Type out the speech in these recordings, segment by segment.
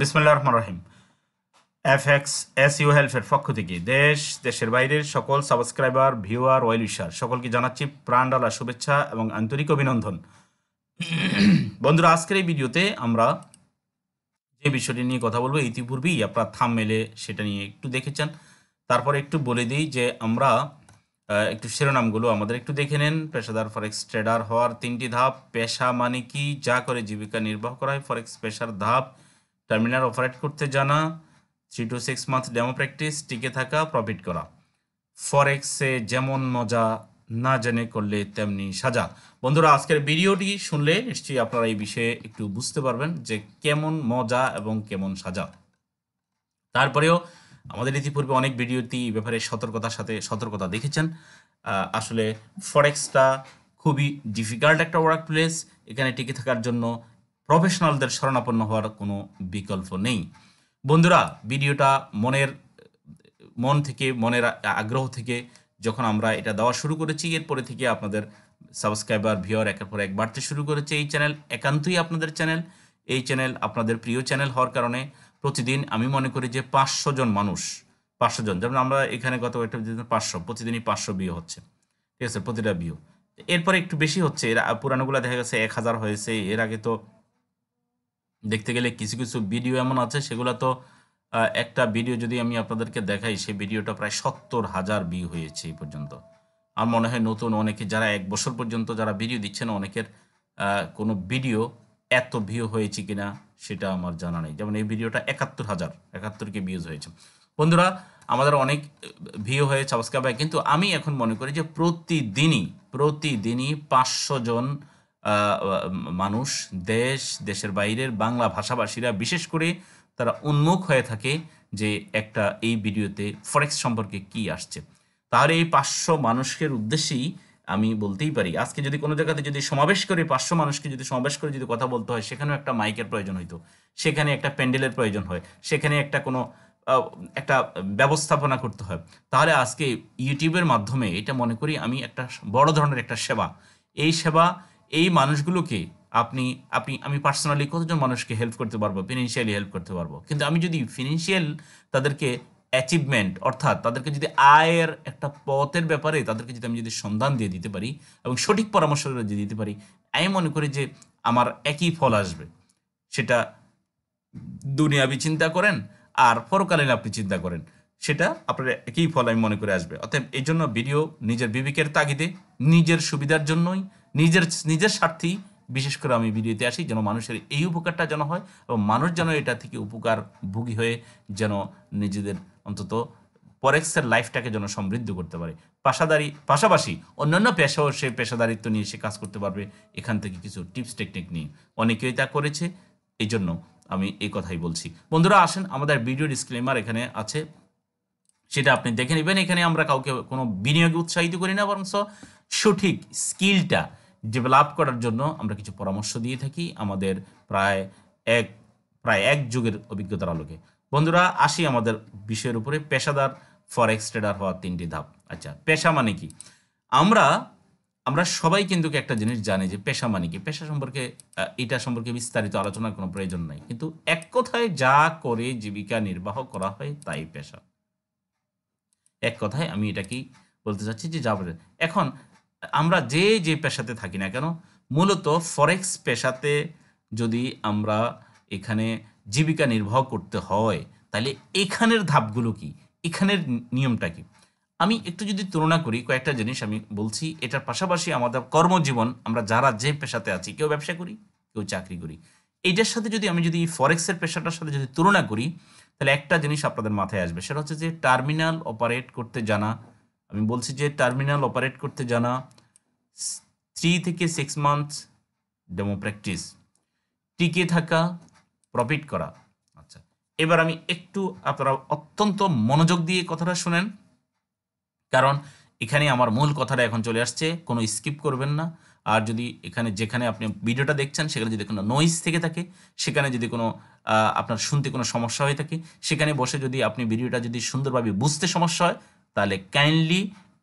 বিসমুল্লাহ রহমান রহিম এফ এক্স এস ইউ হেল্পের পক্ষ থেকে দেশ দেশের বাইরের সকল সাবস্ক্রাইবার ভিউয়ার ওয়েলিশার সকলকে জানাচ্ছি প্রাণডালা শুভেচ্ছা এবং আন্তরিক অভিনন্দন বন্ধুরা আজকের এই ভিডিওতে আমরা যে বিষয়টি নিয়ে কথা বলবো ইতিপূর্বেই আপনার থাম মেলে সেটা নিয়ে একটু দেখেছেন তারপর একটু বলে দিই যে আমরা একটু শিরোনামগুলো আমাদের একটু দেখে নেন পেশাদার ফরেক্স ট্রেডার হওয়ার তিনটি ধাপ পেশা মানে কি যা করে জীবিকা নির্বাহ করা হয় ফরেক্স পেশার ধাপ টার্মিনাল অপারেট করতে জানা three to six month demo practice টিকে থাকা প্রফিট করা ফরেক্সে যেমন মজা না জেনে করলে তেমনি সাজা বন্ধুরা আজকের ভিডিওটি শুনলে নিশ্চয়ই আপনারা এই বিষয়ে একটু বুঝতে পারবেন যে কেমন মজা এবং কেমন সাজা তারপরেও আমাদের ইতিপূর্বে অনেক ভিডিওতে এই ব্যাপারে সতর্কতার সাথে সতর্কতা দেখেছেন আসলে ফরেক্সটা খুবই ডিফিকাল্ট একটা ওয়ার্ক প্লেস এখানে টিকে থাকার জন্য প্রফেশনালদের শরণাপন্ন হওয়ার কোনো বিকল্প নেই বন্ধুরা ভিডিওটা মনের মন থেকে মনের আগ্রহ থেকে যখন আমরা এটা দেওয়া শুরু করেছি এরপরে থেকে আপনাদের সাবস্ক্রাইবার ভিওর একের পর এক বাড়তে শুরু করেছে এই চ্যানেল একান্তই আপনাদের চ্যানেল এই চ্যানেল আপনাদের প্রিয় চ্যানেল হওয়ার কারণে প্রতিদিন আমি মনে করি যে পাঁচশো জন মানুষ পাঁচশো জন যেমন আমরা এখানে গত একটা পাঁচশো প্রতিদিনই পাঁচশো বিয়ে হচ্ছে ঠিক আছে প্রতিটা বিয়ে এরপরে একটু বেশি হচ্ছে এরা পুরানোগুলো দেখা গেছে এক হাজার হয়েছে এর আগে তো দেখতে গেলে কিছু কিছু ভিডিও এমন আছে সেগুলো তো একটা ভিডিও যদি আমি আপনাদেরকে দেখাই সেই ভিডিওটা প্রায় সত্তর হাজার ভিউ হয়েছে এই পর্যন্ত আর মনে হয় নতুন অনেকে যারা এক বছর পর্যন্ত যারা ভিডিও দিচ্ছেন অনেকের কোনো ভিডিও এত ভিউ হয়েছে কিনা সেটা আমার জানা নেই যেমন এই ভিডিওটা একাত্তর হাজার একাত্তরকে ভিউজ হয়েছে বন্ধুরা আমাদের অনেক ভিউ হয়ে সাবস্ক্রাইব হয় কিন্তু আমি এখন মনে করি যে প্রতিদিনই প্রতিদিনই পাঁচশো জন মানুষ দেশ দেশের বাইরের বাংলা ভাষাভাষীরা বিশেষ করে তারা উন্মুখ হয়ে থাকে যে একটা এই ভিডিওতে ফরেক্স সম্পর্কে কি আসছে তাহলে এই পাঁচশো মানুষের উদ্দেশ্যেই আমি বলতেই পারি আজকে যদি কোনো জায়গাতে যদি সমাবেশ করে পাঁচশো মানুষকে যদি সমাবেশ করে যদি কথা বলতে হয় সেখানেও একটা মাইকের প্রয়োজন হইতো সেখানে একটা প্যান্ডেলের প্রয়োজন হয় সেখানে একটা কোনো একটা ব্যবস্থাপনা করতে হয় তাহলে আজকে ইউটিউবের মাধ্যমে এটা মনে করি আমি একটা বড় ধরনের একটা সেবা এই সেবা এই মানুষগুলোকে আপনি আপনি আমি পার্সোনালি কতজন মানুষকে হেল্প করতে পারবো ফিনান্সিয়ালি হেল্প করতে পারবো কিন্তু আমি যদি ফিনান্সিয়াল তাদেরকে অ্যাচিভমেন্ট অর্থাৎ তাদেরকে যদি আয়ের একটা পথের ব্যাপারে তাদেরকে যদি আমি যদি সন্ধান দিয়ে দিতে পারি এবং সঠিক পরামর্শ যদি দিতে পারি আমি মনে করি যে আমার একই ফল আসবে সেটা দুনিয়াবি চিন্তা করেন আর পরকালীন আপনি চিন্তা করেন সেটা আপনার একই ফল আমি মনে করে আসবে অতএব এই জন্য ভিডিও নিজের বিবেকের তাগিদে নিজের সুবিধার জন্যই নিজের নিজের স্বার্থেই বিশেষ করে আমি ভিডিওতে আসি যেন মানুষের এই উপকারটা যেন হয় এবং মানুষ যেন এটা থেকে উপকার ভোগী হয়ে যেন নিজেদের অন্তত পরেক্সের লাইফটাকে যেন সমৃদ্ধ করতে পারে পাশাদারি পাশাপাশি অন্যান্য পেশাও সে পেশাদারিত্ব নিয়ে সে কাজ করতে পারবে এখান থেকে কিছু টিপস টেকনিক নিয়ে অনেকেই তা করেছে এই জন্য আমি এই কথাই বলছি বন্ধুরা আসেন আমাদের ভিডিও ডিসক্লেমার এখানে আছে সেটা আপনি দেখে নেবেন এখানে আমরা কাউকে কোনো বিনিয়োগে উৎসাহিত করি না বরং সঠিক স্কিলটা ডেভেলপ করার জন্য আমরা কিছু পরামর্শ দিয়ে থাকি আমাদের প্রায় এক প্রায় এক যুগের অভিজ্ঞতার আলোকে বন্ধুরা আসি আমাদের বিষয়ের উপরে পেশাদার ফরেক্স ট্রেডার হওয়ার তিনটি ধাপ আচ্ছা পেশা মানে কি আমরা আমরা সবাই কিন্তু একটা জিনিস জানি যে পেশা মানে কি পেশা সম্পর্কে এটা সম্পর্কে বিস্তারিত আলোচনার কোনো প্রয়োজন নাই কিন্তু এক কথায় যা করে জীবিকা নির্বাহ করা হয় তাই পেশা এক কথায় আমি এটা কি বলতে চাচ্ছি যে যা এখন আমরা যে যে পেশাতে থাকি না কেন মূলত ফরেক্স পেশাতে যদি আমরা এখানে জীবিকা নির্বাহ করতে হয় তাহলে এখানের ধাপগুলো কি এখানের নিয়মটা কি আমি একটু যদি তুলনা করি কয়েকটা জিনিস আমি বলছি এটার পাশাপাশি আমাদের কর্মজীবন আমরা যারা যে পেশাতে আছি কেউ ব্যবসা করি কেউ চাকরি করি এইটার সাথে যদি আমি যদি ফরেক্সের পেশাটার সাথে যদি তুলনা করি তাহলে একটা জিনিস আপনাদের মাথায় আসবে সেটা হচ্ছে যে টার্মিনাল অপারেট করতে জানা আমি বলছি যে টার্মিনাল অপারেট করতে জানা থ্রি থেকে সিক্স মান্থস ডেমো প্র্যাকটিস টিকে থাকা প্রফিট করা আচ্ছা এবার আমি একটু আপনারা অত্যন্ত মনোযোগ দিয়ে কথাটা শুনেন কারণ এখানে আমার মূল কথাটা এখন চলে আসছে কোনো স্কিপ করবেন না আর যদি এখানে যেখানে আপনি ভিডিওটা দেখছেন সেখানে যদি কোনো নয়েজ থেকে থাকে সেখানে যদি কোনো আপনার শুনতে কোনো সমস্যা হয়ে থাকে সেখানে বসে যদি আপনি ভিডিওটা যদি সুন্দরভাবে বুঝতে সমস্যা হয় তাহলে কাইন্ডলি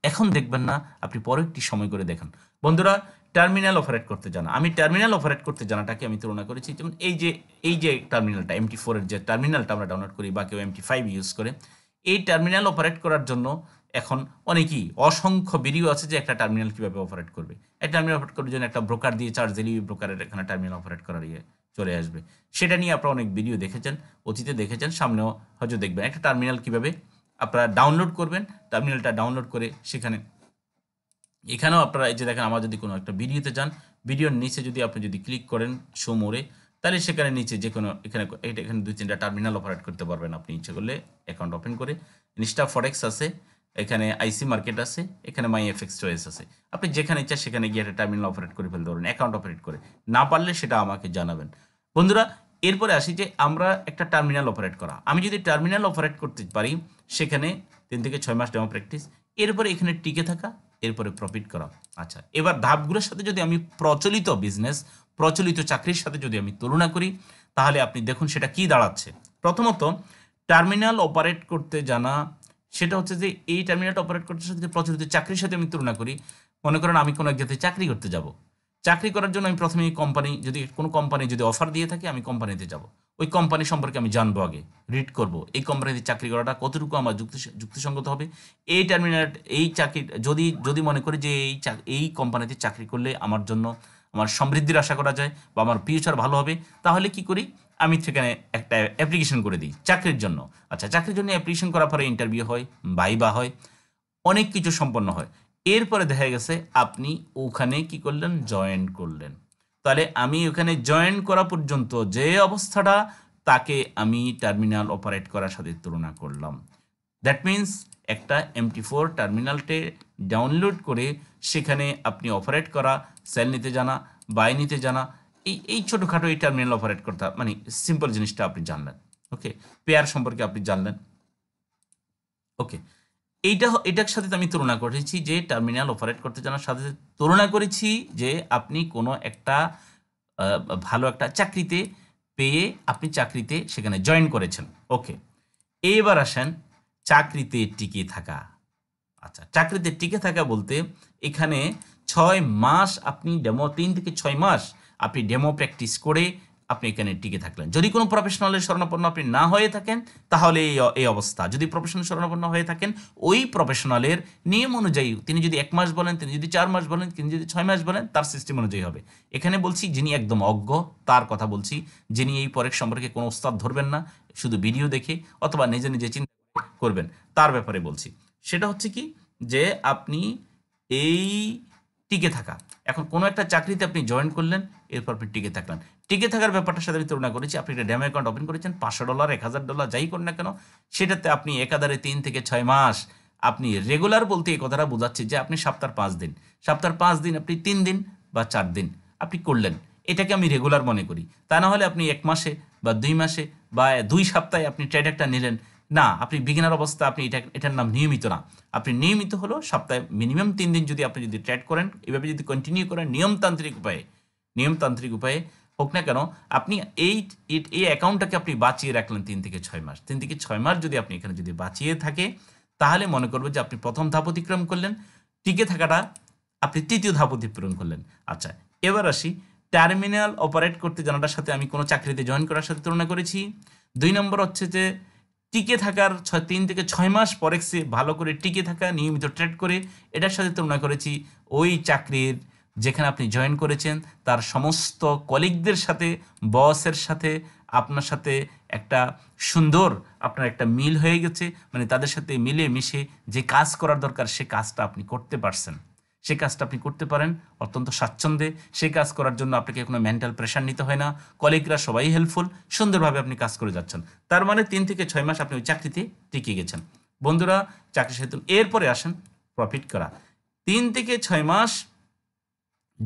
এখন দেখবেন না আপনি পরে একটি সময় করে দেখেন বন্ধুরা টার্মিনাল অপারেট করতে জানা আমি টার্মিনাল অপারেট করতে জানাটাকে আমি তুলনা করেছি যেমন এই যে এই যে টার্মিনালটা এমটি ফোরের যে টার্মিনালটা আমরা ডাউনলোড করি বা কেউ এমটি ফাইভ ইউজ করে এই টার্মিনাল অপারেট করার জন্য এখন অনেকেই অসংখ্য ভিডিও আছে যে একটা টার্মিনাল কীভাবে অপারেট করবে এই টার্মিনাল অপারেট করার জন্য একটা ব্রোকার দিয়ে চার্জ ওই ব্রোকারের এখানে টার্মিনাল অপারেট করার ইয়ে চলে আসবে সেটা নিয়ে আপনারা অনেক ভিডিও দেখেছেন অতীতে দেখেছেন সামনেও হয়তো দেখবেন একটা টার্মিনাল কীভাবে আপনারা ডাউনলোড করবেন টার্মিনালটা ডাউনলোড করে সেখানে এখানেও আপনারা এই যে দেখেন আমার যদি কোনো একটা ভিডিওতে যান ভিডিওর নিচে যদি আপনি যদি ক্লিক করেন শো মোড়ে তাহলে সেখানে নিচে যে কোনো এখানে এটা এখানে দুই তিনটা টার্মিনাল অপারেট করতে পারবেন আপনি ইচ্ছে করলে অ্যাকাউন্ট ওপেন করে ইনস্টা ফরেক্স আছে এখানে আইসি মার্কেট আছে এখানে মাই এফ এক্স চয়েস আছে আপনি যেখানে ইচ্ছা সেখানে গিয়ে একটা টার্মিনাল অপারেট করে ফেলতে পারেন অ্যাকাউন্ট অপারেট করে না পারলে সেটা আমাকে জানাবেন বন্ধুরা এরপরে আসি যে আমরা একটা টার্মিনাল অপারেট করা আমি যদি টার্মিনাল অপারেট করতে পারি সেখানে তিন থেকে ছয় মাস ডেমো প্র্যাকটিস এরপরে এখানে টিকে থাকা এরপরে প্রফিট করা আচ্ছা এবার ধাপগুলোর সাথে যদি আমি প্রচলিত বিজনেস প্রচলিত চাকরির সাথে যদি আমি তুলনা করি তাহলে আপনি দেখুন সেটা কি দাঁড়াচ্ছে প্রথমত টার্মিনাল অপারেট করতে জানা সেটা হচ্ছে যে এই টার্মিনালটা অপারেট করতে সাথে প্রচলিত চাকরির সাথে আমি তুলনা করি মনে করেন আমি কোনো এক জাতীয় চাকরি করতে যাব চাকরি করার জন্য আমি প্রথমে কোম্পানি যদি কোনো কোম্পানি যদি অফার দিয়ে থাকে আমি কোম্পানিতে যাব ওই কোম্পানি সম্পর্কে আমি জানবো আগে রিড করব এই কোম্পানিতে চাকরি করাটা কতটুকু আমার যুক্তি যুক্তিসঙ্গত হবে এই টার্মিনাল এই চাকরি যদি যদি মনে করি যে এই এই কোম্পানিতে চাকরি করলে আমার জন্য আমার সমৃদ্ধির আশা করা যায় বা আমার ফিউচার ভালো হবে তাহলে কি করি আমি সেখানে একটা অ্যাপ্লিকেশন করে দিই চাকরির জন্য আচ্ছা চাকরির জন্য অ্যাপ্লিকেশান করার পরে ইন্টারভিউ হয় বাইবা হয় অনেক কিছু সম্পন্ন হয় এরপরে দেখা গেছে আপনি ওখানে কি করলেন জয়েন করলেন তাহলে আমি ওখানে জয়েন করা পর্যন্ত যে অবস্থাটা তাকে আমি টার্মিনাল অপারেট করার সাথে তুলনা করলাম দ্যাট মিন্স একটা এমটি ফোর টার্মিনালটে ডাউনলোড করে সেখানে আপনি অপারেট করা সেল নিতে জানা বাই নিতে জানা এই এই ছোটোখাটো এই টার্মিনাল অপারেট করতে মানে সিম্পল জিনিসটা আপনি জানলেন ওকে পেয়ার সম্পর্কে আপনি জানলেন ওকে এইটা এটার সাথে আমি তুলনা করেছি যে টার্মিনাল অপারেট করতে জানার সাথে তুলনা করেছি যে আপনি কোনো একটা ভালো একটা চাকরিতে পেয়ে আপনি চাকরিতে সেখানে জয়েন করেছেন ওকে এবার আসেন চাকরিতে টিকে থাকা আচ্ছা চাকরিতে টিকে থাকা বলতে এখানে ছয় মাস আপনি ডেমো তিন থেকে ছয় মাস আপনি ডেমো প্র্যাকটিস করে আপনি এখানে টিকে থাকলেন যদি কোনো প্রফেশনালের স্বর্ণপন্ন আপনি না হয়ে থাকেন তাহলে এই অবস্থা যদি প্রফেশনাল স্বর্ণপন্ন হয়ে থাকেন ওই প্রফেশনালের নিয়ম অনুযায়ী তিনি যদি এক মাস বলেন তিনি যদি চার মাস বলেন তিনি যদি ছয় মাস বলেন তার সিস্টেম অনুযায়ী হবে এখানে বলছি যিনি একদম অজ্ঞ তার কথা বলছি যিনি এই পরের সম্পর্কে কোনো উস্তাদ ধরবেন না শুধু ভিডিও দেখে অথবা নিজে নিজে চিন্তা করবেন তার ব্যাপারে বলছি সেটা হচ্ছে কি যে আপনি এই টিকে থাকা এখন কোনো একটা চাকরিতে আপনি জয়েন করলেন এরপর আপনি টিকে থাকলেন টিকে থাকার ব্যাপারটার সাথে আমি তুলনা করেছি আপনি একটা ড্যাম অ্যাকাউন্ট ওপেন করেছেন পাঁচশো ডলার এক হাজার ডলার যাই করুন না কেন সেটাতে আপনি একাধারে তিন থেকে ছয় মাস আপনি রেগুলার বলতে এই কথাটা বোঝাচ্ছে যে আপনি সপ্তাহ পাঁচ দিন সপ্তাহ পাঁচ দিন আপনি তিন দিন বা চার দিন আপনি করলেন এটাকে আমি রেগুলার মনে করি তা না হলে আপনি এক মাসে বা দুই মাসে বা দুই সপ্তাহে আপনি ট্রেডারটা একটা নিলেন না আপনি বিগিনার অবস্থা আপনি এটা এটার নাম নিয়মিত না আপনি নিয়মিত হলো সপ্তাহে মিনিমাম তিন দিন যদি আপনি যদি ট্রেড করেন এভাবে যদি কন্টিনিউ করেন নিয়মতান্ত্রিক উপায়ে নিয়মতান্ত্রিক উপায়ে হোক না কেন আপনি এই এই অ্যাকাউন্টটাকে আপনি বাঁচিয়ে রাখলেন তিন থেকে ছয় মাস তিন থেকে ছয় মাস যদি আপনি এখানে যদি বাঁচিয়ে থাকে তাহলে মনে করবো যে আপনি প্রথম ধাপ অতিক্রম করলেন টিকে থাকাটা আপনি তৃতীয় ধাপ অতিক্রম করলেন আচ্ছা এবার আসি টার্মিনাল অপারেট করতে জানাটার সাথে আমি কোনো চাকরিতে জয়েন করার সাথে তুলনা করেছি দুই নম্বর হচ্ছে যে টিকে থাকার ছয় তিন থেকে ছয় মাস পরেক্সে ভালো করে টিকে থাকা নিয়মিত ট্রেড করে এটার সাথে তুলনা করেছি ওই চাকরির যেখানে আপনি জয়েন করেছেন তার সমস্ত কলিগদের সাথে বসের সাথে আপনার সাথে একটা সুন্দর আপনার একটা মিল হয়ে গেছে মানে তাদের সাথে মিলে মিশে যে কাজ করার দরকার সে কাজটা আপনি করতে পারছেন সে কাজটা আপনি করতে পারেন অত্যন্ত স্বাচ্ছন্দ্যে সেই কাজ করার জন্য আপনাকে কোনো মেন্টাল প্রেশার নিতে হয় না কলিগরা সবাই হেল্পফুল সুন্দরভাবে আপনি কাজ করে যাচ্ছেন তার মানে তিন থেকে ছয় মাস আপনি ওই চাকরিতে টিকে গেছেন বন্ধুরা চাকরি সেতু এরপরে আসেন প্রফিট করা তিন থেকে ছয় মাস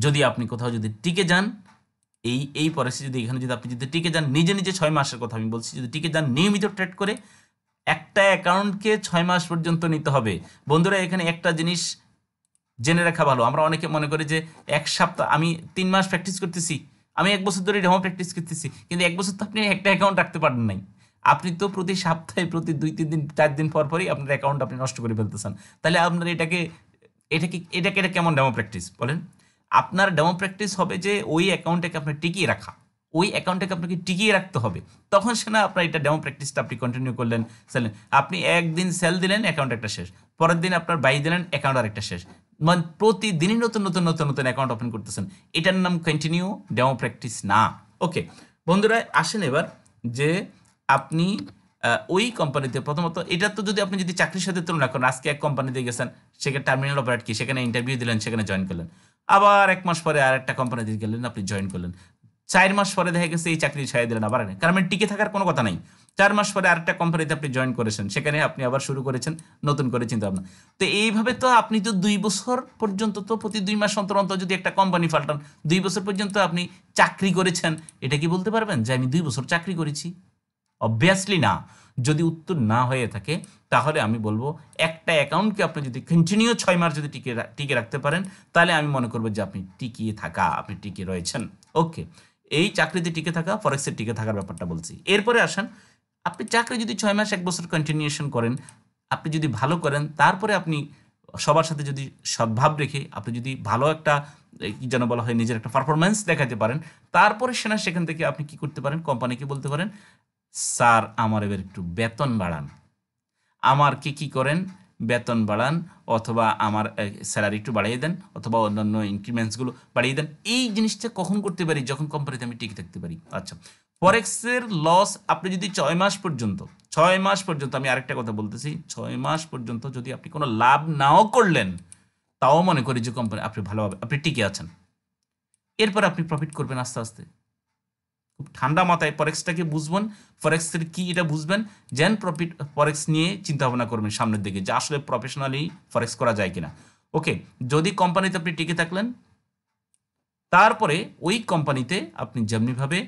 যদি আপনি কোথাও যদি টিকে যান এই এই পরিস্থিতি যদি এখানে যদি আপনি যদি টিকে যান নিজে নিজে ছয় মাসের কথা আমি বলছি যদি টিকে যান নিয়মিত ট্রেড করে একটা অ্যাকাউন্টকে ছয় মাস পর্যন্ত নিতে হবে বন্ধুরা এখানে একটা জিনিস জেনে রাখা ভালো আমরা অনেকে মনে করি যে এক সপ্তাহ আমি তিন মাস প্র্যাকটিস করতেছি আমি এক বছর ধরে ডেমো প্র্যাকটিস করতেছি কিন্তু এক বছর তো আপনি একটা অ্যাকাউন্ট রাখতে পারেন নাই আপনি তো প্রতি সপ্তাহে প্রতি দুই তিন দিন চার দিন পর পরই আপনার অ্যাকাউন্ট আপনি নষ্ট করে ফেলতেছেন তাহলে আপনার এটাকে এটা কি এটাকে এটা কেমন ডেমো প্র্যাকটিস বলেন আপনার ডেমো প্র্যাকটিস হবে যে ওই অ্যাকাউন্টটাকে আপনার টিকিয়ে রাখা ওই অ্যাকাউন্টটাকে আপনাকে টিকিয়ে রাখতে হবে তখন সে না আপনার এটা ডেমো প্র্যাকটিসটা আপনি কন্টিনিউ করলেন সেলেন আপনি একদিন সেল দিলেন অ্যাকাউন্ট একটা শেষ পরের দিন আপনার বাই দিলেন অ্যাকাউন্ট আর একটা শেষ মানে প্রতিদিনই নতুন নতুন নতুন নতুন অ্যাকাউন্ট ওপেন করতেছেন এটার নাম কন্টিনিউ ডেমো প্র্যাকটিস না ওকে বন্ধুরা আসেন এবার যে আপনি ওই কোম্পানিতে প্রথমত এটা তো যদি আপনি যদি চাকরির সাথে তুলনা করেন আজকে এক কোম্পানিতে গেছেন সেখানে টার্মিনাল অপারেট কি সেখানে ইন্টারভিউ দিলেন সেখানে জয়েন করলেন আবার এক মাস পরে আর একটা কোম্পানিতে গেলেন আপনি জয়েন করলেন চার মাস পরে দেখা গেছে এই চাকরি ছাড়িয়ে দিলেন আবার কারণ টিকে থাকার কোনো কথা নাই চার মাস পরে আরেকটা কোম্পানিতে আপনি জয়েন করেছেন সেখানে আপনি আবার শুরু করেছেন নতুন করে চিন্তা ভাবনা তো এইভাবে তো আপনি তো দুই বছর পর্যন্ত তো প্রতি দুই মাস অন্তর অন্তর যদি একটা কোম্পানি পাল্টান দুই বছর পর্যন্ত আপনি চাকরি করেছেন এটা কি বলতে পারবেন যে আমি দুই বছর চাকরি করেছি অবভিয়াসলি না যদি উত্তর না হয়ে থাকে তাহলে আমি বলবো একটা অ্যাকাউন্টকে আপনি যদি কন্টিনিউ ছয় মাস যদি টিকে টিকে রাখতে পারেন তাহলে আমি মনে করবো যে আপনি টিকিয়ে থাকা আপনি টিকে রয়েছেন ওকে এই চাকরিতে টিকে থাকা ফরেক্সে টিকে থাকার ব্যাপারটা বলছি এরপরে আসেন আপনি চাকরি যদি ছয় মাস এক বছর কন্টিনিউশন করেন আপনি যদি ভালো করেন তারপরে আপনি সবার সাথে যদি সদ্ভাব রেখে আপনি যদি ভালো একটা কী যেন বলা হয় নিজের একটা পারফরমেন্স দেখাতে পারেন তারপরে সেনা সেখান থেকে আপনি কি করতে পারেন কোম্পানিকে বলতে পারেন স্যার আমার এবার একটু বেতন বাড়ান আমার কি কি করেন বেতন বাড়ান অথবা আমার স্যালারি একটু বাড়িয়ে দেন অথবা অন্যান্য ইনক্রিমেন্টসগুলো বাড়িয়ে দেন এই জিনিসটা কখন করতে পারি যখন কোম্পানিতে আমি টিকে থাকতে পারি আচ্ছা ফরেক্সের লস আপনি যদি ছয় মাস পর্যন্ত ছয় মাস পর্যন্ত আমি আরেকটা কথা বলতেছি ছয় মাস পর্যন্ত যদি আপনি কোনো লাভ নাও করলেন তাও মনে করি যে কোম্পানি আপনি ভালোভাবে আপনি টিকে আছেন এরপর আপনি প্রফিট করবেন আস্তে আস্তে খুব ঠান্ডা মাথায় ফরেক্সটাকে বুঝবেন ফরেক্সের কি এটা বুঝবেন জেন প্রফিট ফরেক্স নিয়ে চিন্তা ভাবনা করবেন সামনের দিকে যে আসলে প্রফেশনালি ফরেক্স করা যায় কিনা ওকে যদি কোম্পানিতে আপনি টিকে থাকলেন তারপরে ওই কোম্পানিতে আপনি যেমনিভাবে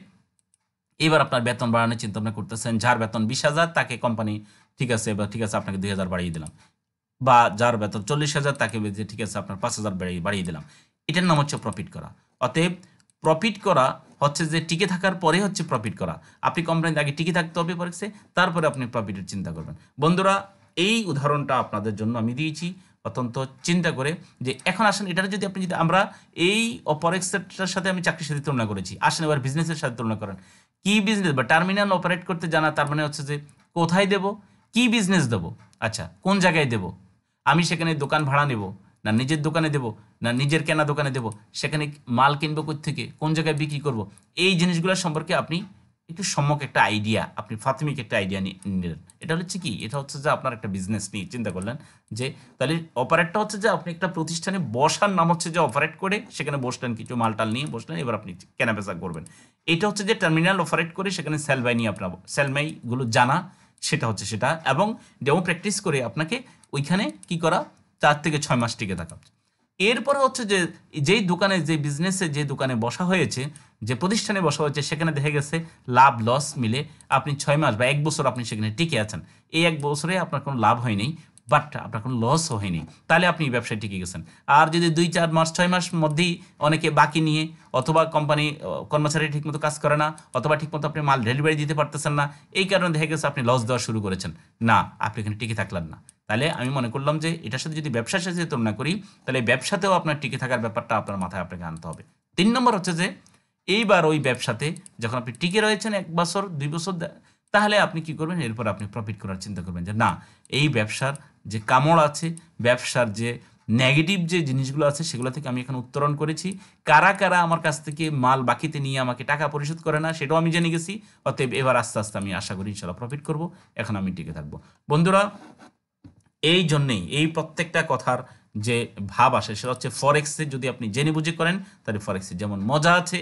এবার আপনার বেতন বাড়ানোর চিন্তা ভাবনা করতেছেন যার বেতন বিশ হাজার তাকে কোম্পানি ঠিক আছে এবার ঠিক আছে আপনাকে দুই হাজার বাড়িয়ে দিলাম বা যার বেতন চল্লিশ হাজার তাকে ঠিক আছে আপনার পাঁচ হাজার বাড়িয়ে বাড়িয়ে দিলাম এটার নাম হচ্ছে প্রফিট করা অতএব প্রফিট করা হচ্ছে যে টিকে থাকার পরে হচ্ছে প্রফিট করা আপনি কোম্পানিতে আগে টিকে থাকতে হবে পরেছে তারপরে আপনি প্রফিটের চিন্তা করবেন বন্ধুরা এই উদাহরণটা আপনাদের জন্য আমি দিয়েছি অত্যন্ত চিন্তা করে যে এখন আসেন এটার যদি আপনি যদি আমরা এই অপরেক্সটার সাথে আমি চাকরির সাথে তুলনা করেছি আসেন এবার বিজনেসের সাথে তুলনা করেন কি বিজনেস বা টার্মিনাল অপারেট করতে জানা তার মানে হচ্ছে যে কোথায় দেব কি বিজনেস দেব আচ্ছা কোন জায়গায় দেব আমি সেখানে দোকান ভাড়া নেব না নিজের দোকানে দেব না নিজের কেনা দোকানে দেব সেখানে মাল কিনবো থেকে কোন জায়গায় বিক্রি করব এই জিনিসগুলো সম্পর্কে আপনি একটু সম্যক একটা আইডিয়া আপনি প্রাথমিক একটা আইডিয়া নিলেন এটা হচ্ছে কি এটা হচ্ছে যে আপনার একটা বিজনেস নিয়ে চিন্তা করলেন যে তাহলে অপারেটটা হচ্ছে যে আপনি একটা প্রতিষ্ঠানে বসার নাম হচ্ছে যে অপারেট করে সেখানে বসলেন কিছু মালটাল নিয়ে বসলেন এবার আপনি কেনাবেচা করবেন এটা হচ্ছে যে টার্মিনাল অপারেট করে সেখানে সেলবাই নিয়ে আপনার সেলবাইগুলো জানা সেটা হচ্ছে সেটা এবং ডেমো প্র্যাকটিস করে আপনাকে ওইখানে কি করা চার থেকে ছয় মাস টিকে থাকা এরপরে হচ্ছে যে যেই দোকানে যে বিজনেসে যে দোকানে বসা হয়েছে যে প্রতিষ্ঠানে বসা হয়েছে সেখানে দেখা গেছে লাভ লস মিলে আপনি ছয় মাস বা এক বছর আপনি সেখানে টিকে আছেন এই এক বছরে আপনার কোনো লাভ হয়নি বাট আপনার কোনো লসও হয়নি তাহলে আপনি ব্যবসায় টিকে গেছেন আর যদি দুই চার মাস ছয় মাস মধ্যেই অনেকে বাকি নিয়ে অথবা কোম্পানি কর্মচারী ঠিকমতো কাজ করে না অথবা ঠিকমতো আপনি মাল ডেলিভারি দিতে পারতেছেন না এই কারণে দেখা গেছে আপনি লস দেওয়া শুরু করেছেন না আপনি এখানে টিকে থাকলেন না তাহলে আমি মনে করলাম যে এটার সাথে যদি ব্যবসার সাথে তুলনা করি তাহলে ব্যবসাতেও আপনার টিকে থাকার ব্যাপারটা আপনার মাথায় আপনাকে আনতে হবে তিন নম্বর হচ্ছে যে এইবার ওই ব্যবসাতে যখন আপনি টিকে রয়েছেন এক বছর দুই বছর তাহলে আপনি কি করবেন এরপর আপনি প্রফিট করার চিন্তা করবেন যে না এই ব্যবসার যে কামড় আছে ব্যবসার যে নেগেটিভ যে জিনিসগুলো আছে সেগুলো থেকে আমি এখন উত্তরণ করেছি কারা কারা আমার কাছ থেকে মাল বাকিতে নিয়ে আমাকে টাকা পরিশোধ করে না সেটাও আমি জেনে গেছি অতএব এবার আস্তে আস্তে আমি আশা করি ইনশাল্লাহ প্রফিট করব এখন আমি টিকে থাকবো বন্ধুরা এই জন্যেই এই প্রত্যেকটা কথার যে ভাব আসে সেটা হচ্ছে ফরেক্সে যদি আপনি জেনে বুঝে করেন তাহলে ফরেক্সে যেমন মজা আছে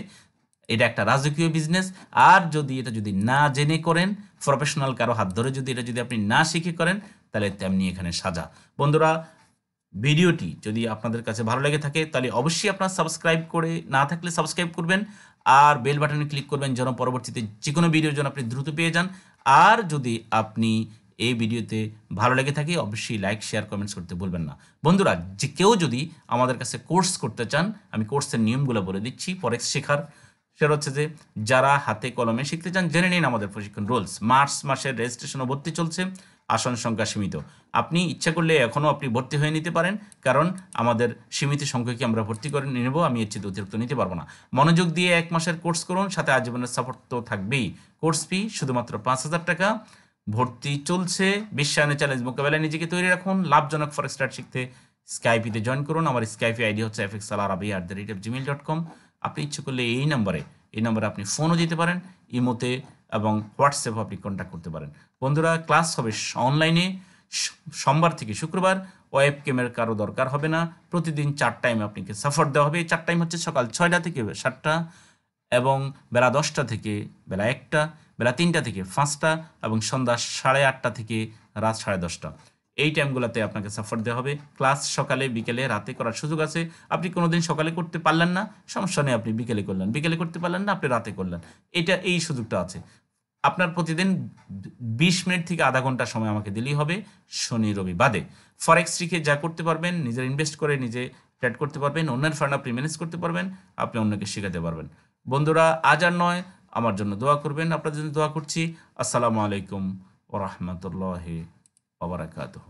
এটা একটা রাজকীয় বিজনেস আর যদি এটা যদি না জেনে করেন প্রফেশনাল কারো হাত ধরে যদি এটা যদি আপনি না শিখে করেন তাহলে তেমনি এখানে সাজা বন্ধুরা ভিডিওটি যদি আপনাদের কাছে ভালো লেগে থাকে তাহলে অবশ্যই আপনার সাবস্ক্রাইব করে না থাকলে সাবস্ক্রাইব করবেন আর বেল বাটনে ক্লিক করবেন যেন পরবর্তীতে যে কোনো ভিডিও যেন আপনি দ্রুত পেয়ে যান আর যদি আপনি এই ভিডিওতে ভালো লেগে থাকে অবশ্যই লাইক শেয়ার কমেন্টস করতে ভুলবেন না বন্ধুরা যে কেউ যদি আমাদের কাছে কোর্স করতে চান আমি কোর্সের নিয়মগুলো বলে দিচ্ছি ফরেক্স শেখার সেটা হচ্ছে যে যারা হাতে কলমে শিখতে চান জেনে নিন আমাদের প্রশিক্ষণ রোলস মার্চ মাসের রেজিস্ট্রেশন ও ভর্তি চলছে আসন সংখ্যা সীমিত আপনি ইচ্ছা করলে এখনও আপনি ভর্তি হয়ে নিতে পারেন কারণ আমাদের সীমিত সংখ্যাকে আমরা ভর্তি করে নেব আমি এর চেয়ে অতিরিক্ত নিতে পারবো না মনোযোগ দিয়ে এক মাসের কোর্স করুন সাথে আজীবনের সাপোর্ট তো থাকবেই কোর্স ফি শুধুমাত্র পাঁচ হাজার টাকা ভর্তি চলছে বিশ্বায়নের চ্যালেঞ্জ মোকাবেলায় নিজেকে তৈরি রাখুন লাভজনক স্টার্ট শিখতে স্কাইপিতে জয়েন করুন আমার স্কাইপি আইডি হচ্ছে এফ এক্স আলার আবি at the rate of Gmail dot com আপনি ইচ্ছে করলে এই নম্বরে এই নম্বরে আপনি ফোনও দিতে পারেন ইমোতে এবং হোয়াটসঅ্যাপও আপনি কন্ট্যাক্ট করতে পারেন বন্ধুরা ক্লাস হবে অনলাইনে সোমবার থেকে শুক্রবার ওয়েব ক্যামের কারো দরকার হবে না প্রতিদিন চার টাইম আপনাকে সাফার দেওয়া হবে এই চার টাইম হচ্ছে সকাল ছয়টা থেকে সাতটা এবং বেলা দশটা থেকে বেলা একটা বেলা তিনটা থেকে পাঁচটা এবং সন্ধ্যা সাড়ে আটটা থেকে রাত সাড়ে দশটা এই টাইমগুলোতে আপনাকে সাফার দেওয়া হবে ক্লাস সকালে বিকেলে রাতে করার সুযোগ আছে আপনি কোনো দিন সকালে করতে পারলেন না সমস্যা নেই আপনি বিকেলে করলেন বিকেলে করতে পারলেন না আপনি রাতে করলেন এটা এই সুযোগটা আছে আপনার প্রতিদিন বিশ মিনিট থেকে আধা ঘন্টা সময় আমাকে দিলেই হবে শনি রবি বাদে ফরেক্স শিখে যা করতে পারবেন নিজের ইনভেস্ট করে নিজে ট্রেড করতে পারবেন অন্যের ফান্ড আপনি ম্যানেজ করতে পারবেন আপনি অন্যকে শেখাতে পারবেন বন্ধুরা আজ আর নয় আমার জন্য দোয়া করবেন আপনার জন্য দোয়া করছি আসসালামু আলাইকুম ওরহমতুল্লাহ ওবরাকাতহ